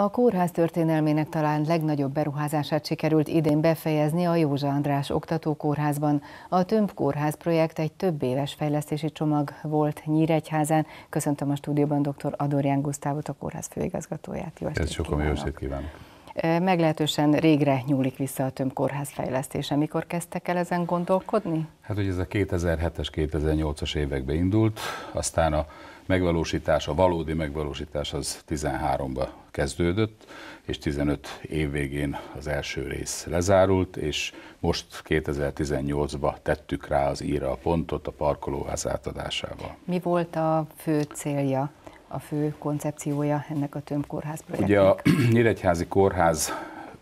A kórház történelmének talán legnagyobb beruházását sikerült idén befejezni a Józsa András Oktatókórházban. A Tömb Kórház projekt egy több éves fejlesztési csomag volt Nyíregyházán. Köszöntöm a stúdióban dr. Adorján Gusztávot, a kórház főigazgatóját. Jó estét sokan jó estét kívánok! E, meglehetősen régre nyúlik vissza a Tömb Kórház fejlesztése. Mikor kezdtek el ezen gondolkodni? Hát, hogy ez a 2007-es, 2008-as években indult, aztán a megvalósítása, valódi megvalósítás az 13-ba kezdődött, és 15 év végén az első rész lezárult, és most 2018-ba tettük rá az íra a pontot a parkolóház átadásával. Mi volt a fő célja a fő koncepciója ennek a tömbkórház projektnek? Ugye a Nyíregyházi Kórház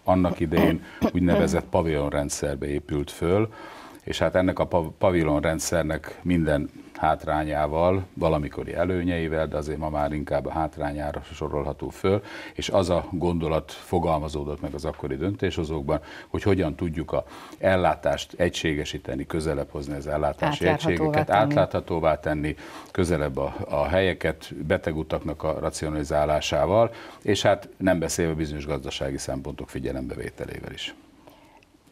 annak idején úgynevezett pavilonrendszerbe épült föl, és hát ennek a pavilonrendszernek minden hátrányával, valamikori előnyeivel, de azért ma már inkább a hátrányára sorolható föl, és az a gondolat fogalmazódott meg az akkori döntéshozókban, hogy hogyan tudjuk a ellátást egységesíteni, közelebb hozni az ellátási egységeket, tenni. átláthatóvá tenni, közelebb a, a helyeket, betegutaknak a racionalizálásával, és hát nem beszélve bizonyos gazdasági szempontok figyelembevételével is.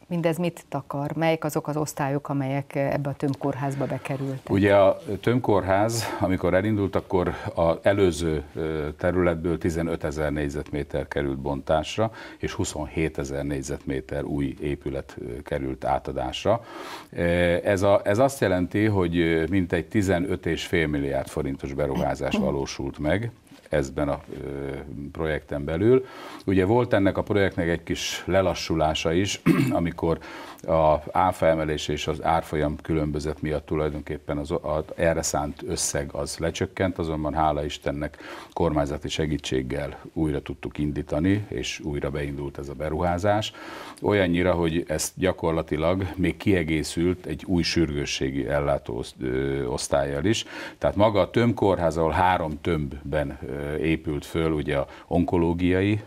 Mindez mit takar? Melyek azok az osztályok, amelyek ebbe a tömkórházba bekerültek? Ugye a tömkórház, amikor elindult, akkor az előző területből 15 ezer négyzetméter került bontásra, és 27 ezer négyzetméter új épület került átadásra. Ez, a, ez azt jelenti, hogy mintegy 15,5 milliárd forintos beruházás valósult meg, ezben a projekten belül. Ugye volt ennek a projektnek egy kis lelassulása is, amikor a áfa és az árfolyam különbözet miatt tulajdonképpen az, az erre szánt összeg az lecsökkent, azonban hála Istennek kormányzati segítséggel újra tudtuk indítani, és újra beindult ez a beruházás. Olyannyira, hogy ezt gyakorlatilag még kiegészült egy új sürgősségi ellátó osztályjal is. Tehát maga a tömbkórház, ahol három tömbben épült föl ugye a onkológiai,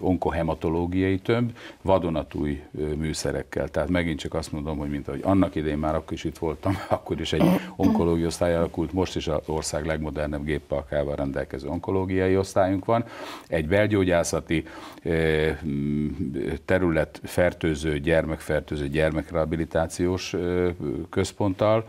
onkohematológiai tömb, vadonatúj műszerekkel. Tehát megint csak azt mondom, hogy mint ahogy annak idején már akkor is itt voltam, akkor is egy onkológiai osztály alakult, most is az ország legmodernebb géppalkával rendelkező onkológiai osztályunk van. Egy belgyógyászati terület fertőző, gyermekfertőző, gyermekrehabilitációs központtal,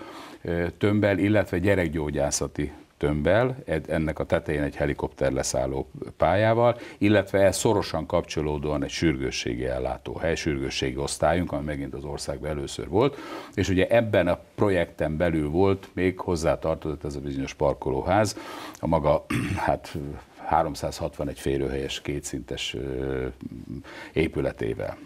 tömbel illetve gyerekgyógyászati tömbbel, ennek a tetején egy helikopter leszálló pályával, illetve ez szorosan kapcsolódóan egy sürgősségi ellátó hely, sürgősségi osztályunk, ami megint az országban először volt, és ugye ebben a projekten belül volt, még hozzá tartozott ez a bizonyos parkolóház, a maga, hát 361 férőhelyes kétszintes épületével.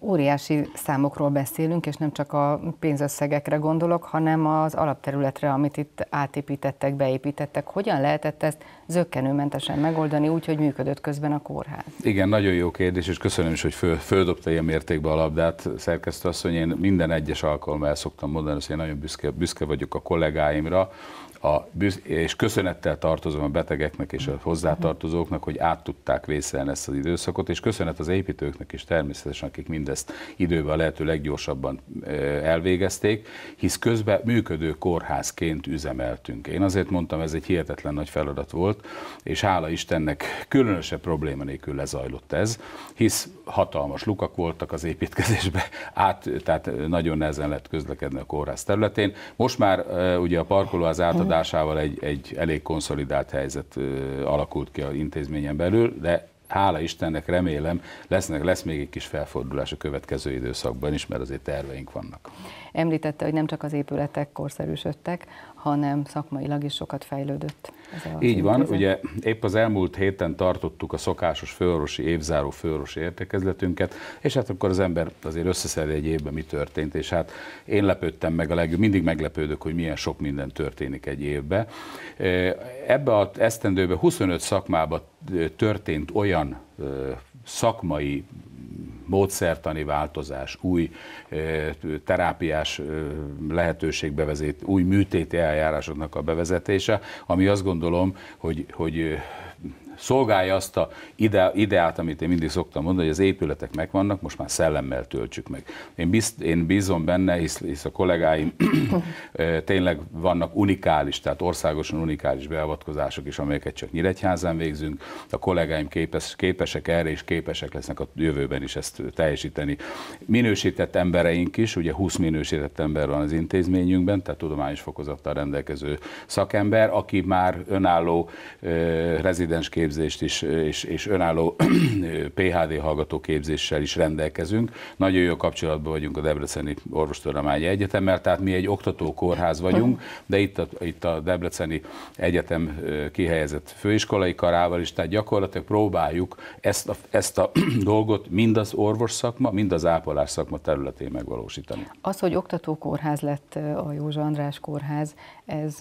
Óriási számokról beszélünk, és nem csak a pénzösszegekre gondolok, hanem az alapterületre, amit itt átépítettek, beépítettek. Hogyan lehetett ezt zöggenőmentesen megoldani úgy, hogy működött közben a kórház? Igen, nagyon jó kérdés, és köszönöm is, hogy föl, földobta ilyen mértékben a labdát, szerkesztő asszony. Én minden egyes alkalommal el szoktam mondani, hogy én nagyon büszke, büszke vagyok a kollégáimra, a büsz, és köszönettel tartozom a betegeknek és a hozzátartozóknak, hogy át tudták vészelni ezt az időszakot, és köszönet az építőknek is természetesen, akik mindezt időben a lehető leggyorsabban elvégezték, hisz közben működő kórházként üzemeltünk. Én azért mondtam, ez egy hihetetlen nagy feladat volt, és hála Istennek különösebb probléma nélkül lezajlott ez, hisz hatalmas lukak voltak az építkezésbe, át, tehát nagyon nehezen lett közlekedni a kórház területén. Most már ugye a parkoló az át adásával egy, egy elég konszolidált helyzet alakult ki az intézményen belül, de hála Istennek remélem, lesznek, lesz még egy kis felfordulás a következő időszakban is, mert azért terveink vannak. Említette, hogy nem csak az épületek korszerűsödtek, hanem szakmailag is sokat fejlődött. Ez a Így van, ugye épp az elmúlt héten tartottuk a szokásos főorvosi, évzáró főorvosi értekezletünket, és hát akkor az ember azért összeszedi egy évben mi történt, és hát én lepődtem meg a legjobb, mindig meglepődök, hogy milyen sok minden történik egy évben. Ebbe az esztendőben 25 szakmába történt olyan szakmai módszertani változás, új terápiás lehetőség bevezet, új műtéti eljárásoknak a bevezetése, ami azt gondolom, hogy, hogy szolgálja azt a ide, ideát, amit én mindig szoktam mondani, hogy az épületek megvannak, most már szellemmel töltsük meg. Én, bizt, én bízom benne, hisz, hisz a kollégáim tényleg vannak unikális, tehát országosan unikális beavatkozások is, amelyeket csak Nyíregyházán végzünk. A kollégáim képes, képesek erre, és képesek lesznek a jövőben is ezt teljesíteni. Minősített embereink is, ugye 20 minősített ember van az intézményünkben, tehát tudományos fokozattal rendelkező szakember, aki már önálló rezidensként képzést is, és, és önálló PHD hallgatóképzéssel is rendelkezünk. Nagyon jó kapcsolatban vagyunk a Debreceni Orvostudományi Egyetemmel, tehát mi egy oktató kórház vagyunk, de itt a, itt a Debreceni Egyetem kihelyezett főiskolai karával is, tehát gyakorlatilag próbáljuk ezt a, ezt a dolgot mind az orvos szakma, mind az ápolás szakma területén megvalósítani. Az, hogy oktató kórház lett a Józsa András kórház, ez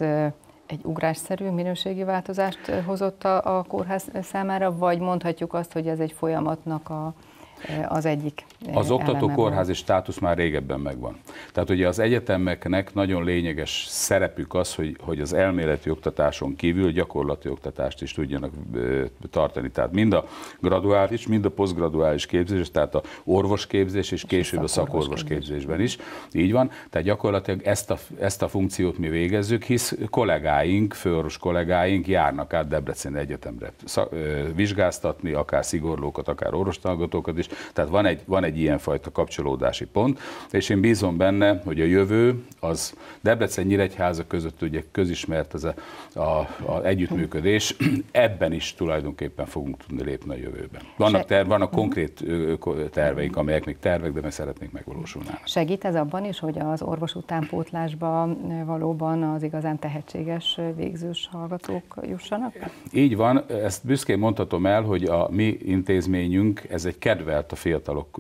egy ugrásszerű minőségi változást hozott a, a kórház számára, vagy mondhatjuk azt, hogy ez egy folyamatnak a, az egyik Az oktató kórházi státusz már régebben megvan. Tehát ugye az egyetemeknek nagyon lényeges szerepük az, hogy, hogy az elméleti oktatáson kívül gyakorlati oktatást is tudjanak tartani. Tehát mind a graduális, mind a posztgraduális képzés, tehát a orvosképzés és később a szakorvosképzésben is. Így van. Tehát gyakorlatilag ezt a, ezt a funkciót mi végezzük, hisz kollégáink, főoros kollégáink járnak át Debrecen Egyetemre vizsgáztatni, akár szigorlókat, akár orvostalgatókat is. Tehát van egy, van egy ilyenfajta kapcsolódási pont, és én bízom benne, benne, hogy a jövő az Debrecen Nyíregyháza között ugye közismert ez a, a, a együttműködés, ebben is tulajdonképpen fogunk tudni lépni a jövőben. Vannak, ter, vannak konkrét terveink, amelyek még tervek, de meg szeretnénk megvalósulni. Segít ez abban is, hogy az orvos utánpótlásba valóban az igazán tehetséges végzős hallgatók jussanak? Így van, ezt büszkén mondhatom el, hogy a mi intézményünk, ez egy kedvelt a fiatalok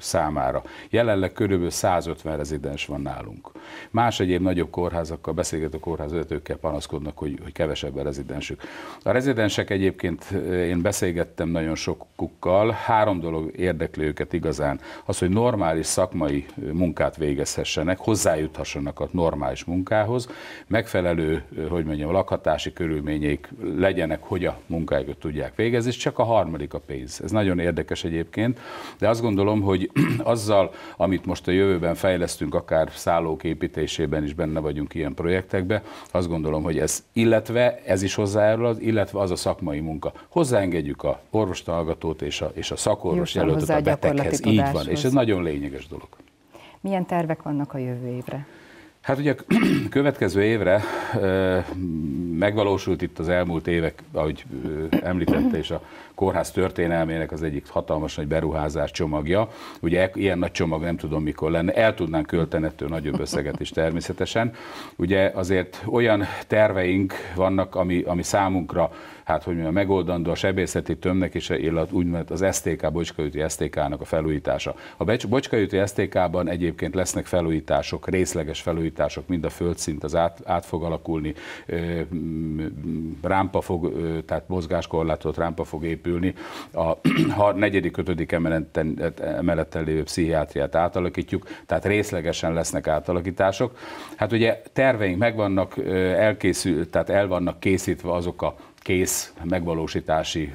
számára. Jelenleg körülbelül 100 150 rezidens van nálunk. Más egyéb nagyobb kórházakkal, beszélgető kórházvezetőkkel panaszkodnak, hogy, hogy kevesebb a rezidensük. A rezidensek egyébként, eh, én beszélgettem nagyon sokukkal, három dolog érdekli őket igazán. Az, hogy normális szakmai eh, munkát végezhessenek, hozzájuthassanak a normális munkához, megfelelő, eh, hogy mondjam, lakhatási körülményeik legyenek, hogy a munkájukat tudják végezni, és csak a harmadik a pénz. Ez nagyon érdekes egyébként, de azt gondolom, hogy azzal, amit most a jövő jövőben fejlesztünk, akár szállók építésében is benne vagyunk ilyen projektekbe. Azt gondolom, hogy ez, illetve ez is hozzájárul, illetve az a szakmai munka. Hozzáengedjük a orvostalgatót és a, és a szakorvos jelöltet a beteghez. Így van, és ez nagyon lényeges dolog. Milyen tervek vannak a jövő évre? Hát ugye a következő évre megvalósult itt az elmúlt évek, ahogy említette, és a kórház történelmének az egyik hatalmas nagy beruházás csomagja. Ugye e-, ilyen nagy csomag nem tudom mikor lenne, el tudnánk költeni ettől nagyobb összeget is természetesen. Ugye azért olyan terveink vannak, ami, ami számunkra hát hogy a megoldandó a sebészeti tömnek és illat úgymond az STK, Bocskajúti STK-nak a felújítása. A Bocskajúti STK-ban egyébként lesznek felújítások, részleges felújítások, mind a földszint, az át, átfog alakulni, rámpa fog, tehát mozgáskorlátot rámpa fog épülni, a negyedik, ötödik emeleten, emeleten lévő pszichiátriát átalakítjuk, tehát részlegesen lesznek átalakítások. Hát ugye terveink megvannak, elkészült, tehát el vannak készítve azok a kész megvalósítási,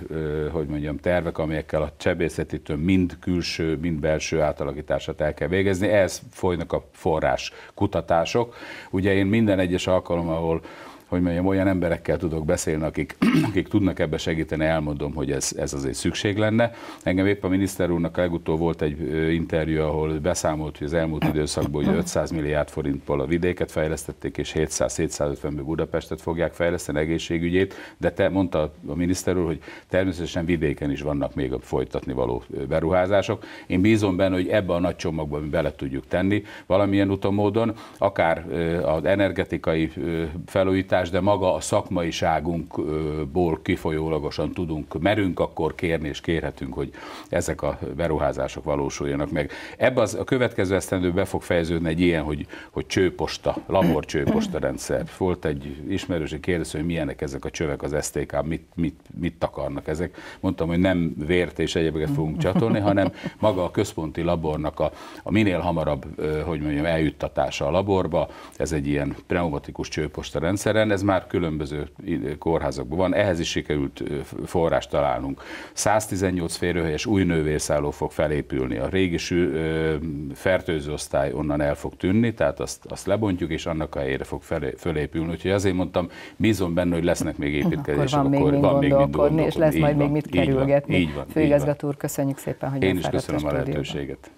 hogy mondjam, tervek, amelyekkel a csebészetitől mind külső, mind belső átalakítását el kell végezni. Ehhez folynak a forrás kutatások. Ugye én minden egyes alkalom, ahol hogy mondjam, olyan emberekkel tudok beszélni, akik, akik tudnak ebbe segíteni, elmondom, hogy ez, ez azért szükség lenne. Engem épp a miniszter úrnak legutóbb volt egy interjú, ahol beszámolt, hogy az elmúlt időszakban 500 milliárd forintból a vidéket fejlesztették, és 700-750-ből Budapestet fogják fejleszteni egészségügyét, de te mondta a miniszter úr, hogy természetesen vidéken is vannak még a folytatni való beruházások. Én bízom benne, hogy ebbe a nagy csomagba mi bele tudjuk tenni valamilyen utomódon, akár az energetikai felújítás, hivatás, de maga a szakmaiságunkból kifolyólagosan tudunk, merünk akkor kérni és kérhetünk, hogy ezek a beruházások valósuljanak meg. Ebben az, a következő esztendő be fog fejeződni egy ilyen, hogy, hogy csőposta, csőposta rendszer. Volt egy ismerős egy kérdező, hogy milyenek ezek a csövek az STK, mit, mit, mit takarnak ezek. Mondtam, hogy nem vért és egyebeket fogunk csatolni, hanem maga a központi labornak a, a minél hamarabb, hogy mondjam, eljuttatása a laborba. Ez egy ilyen pneumatikus csőposta rendszeren ellen, ez már különböző kórházakban van, ehhez is sikerült forrást találnunk. 118 férőhelyes új nővérszálló fog felépülni, a régi osztály onnan el fog tűnni, tehát azt, azt lebontjuk, és annak a helyére fog felé, fölépülni. Úgyhogy azért mondtam, bízom benne, hogy lesznek még építkezések, akkor van, akkor még, van még mit gondolkodni, és lesz majd van, még mit kerülgetni. Így van, Főigazgató úr, köszönjük szépen, hogy Én is köszönöm a, a lehetőséget.